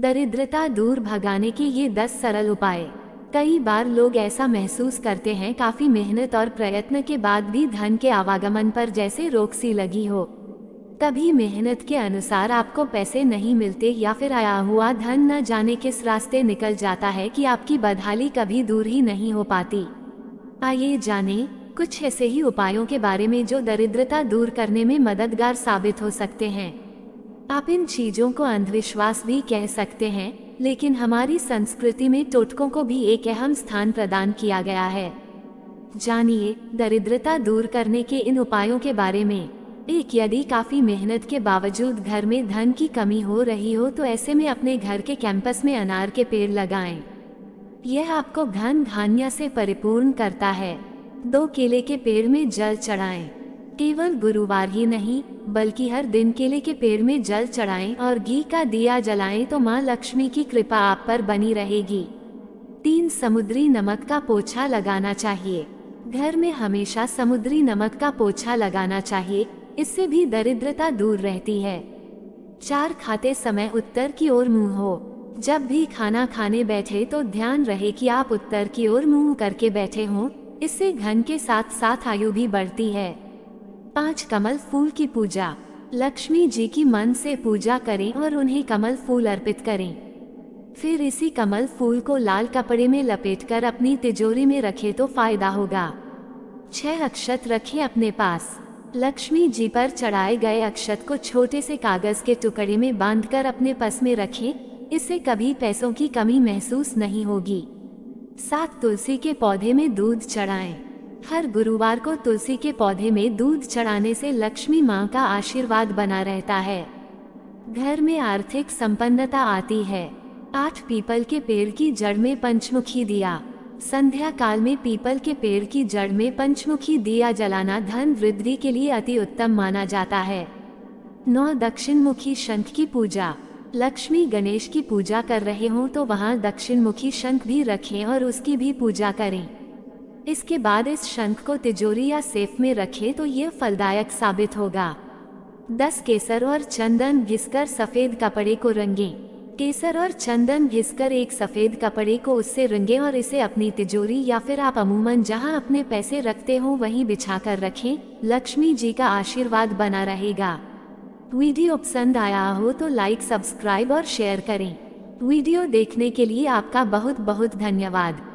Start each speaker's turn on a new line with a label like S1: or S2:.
S1: दरिद्रता दूर भगाने के ये दस सरल उपाय कई बार लोग ऐसा महसूस करते हैं काफी मेहनत और प्रयत्न के बाद भी धन के आवागमन पर जैसे रोक सी लगी हो कभी मेहनत के अनुसार आपको पैसे नहीं मिलते या फिर आया हुआ धन न जाने किस रास्ते निकल जाता है कि आपकी बदहाली कभी दूर ही नहीं हो पाती आइए जाने कुछ ऐसे ही उपायों के बारे में जो दरिद्रता दूर करने में मददगार साबित हो सकते हैं आप इन चीजों को अंधविश्वास भी कह सकते हैं लेकिन हमारी संस्कृति में टोटकों को भी एक अहम स्थान प्रदान किया गया है जानिए दरिद्रता दूर करने के इन उपायों के बारे में एक यदि काफी मेहनत के बावजूद घर में धन की कमी हो रही हो तो ऐसे में अपने घर के कैंपस में अनार के पेड़ लगाएं। यह आपको घन धान्य से परिपूर्ण करता है दो केले के पेड़ में जल चढ़ाएं। केवल गुरुवार ही नहीं बल्कि हर दिन केले के पेड़ में जल चढ़ाएं और घी का दिया जलाएं तो माँ लक्ष्मी की कृपा आप पर बनी रहेगी तीन समुद्री नमक का पोछा लगाना चाहिए घर में हमेशा समुद्री नमक का पोछा लगाना चाहिए इससे भी दरिद्रता दूर रहती है चार खाते समय उत्तर की ओर मुंह हो जब भी खाना खाने बैठे तो ध्यान रहे कि आप उत्तर की ओर मुंह करके बैठे हों इससे घन के साथ साथ आयु भी बढ़ती है पाँच कमल फूल की पूजा लक्ष्मी जी की मन से पूजा करें और उन्हें कमल फूल अर्पित करें फिर इसी कमल फूल को लाल कपड़े में लपेटकर अपनी तिजोरी में रखें तो फायदा होगा छह अक्षत रखें अपने पास लक्ष्मी जी पर चढ़ाए गए अक्षत को छोटे से कागज के टुकड़े में बांधकर अपने पस में रखें इससे कभी पैसों की कमी महसूस नहीं होगी सात तुलसी के पौधे में दूध चढ़ाएं। हर गुरुवार को तुलसी के पौधे में दूध चढ़ाने से लक्ष्मी माँ का आशीर्वाद बना रहता है घर में आर्थिक संपन्नता आती है आठ पीपल के पेड़ की जड़ में पंचमुखी दिया संध्या काल में पीपल के पेड़ की जड़ में पंचमुखी दिया जलाना धन वृद्धि के लिए अति उत्तम माना जाता है नौ दक्षिण मुखी शंख की पूजा लक्ष्मी गणेश की पूजा कर रहे हों तो वहाँ दक्षिण मुखी शंख भी रखें और उसकी भी पूजा करें इसके बाद इस शंख को तिजोरी या सेफ में रखे तो ये फलदायक साबित होगा दस केसर और चंदन घिसकर सफेद कपड़े को रंगे केसर और चंदन घिसकर एक सफेद कपड़े को उससे रंगे और इसे अपनी तिजोरी या फिर आप अमूमन जहां अपने पैसे रखते हो वहीं बिछाकर रखें लक्ष्मी जी का आशीर्वाद बना रहेगा वीडियो पसंद आया हो तो लाइक सब्सक्राइब और शेयर करें वीडियो देखने के लिए आपका बहुत बहुत धन्यवाद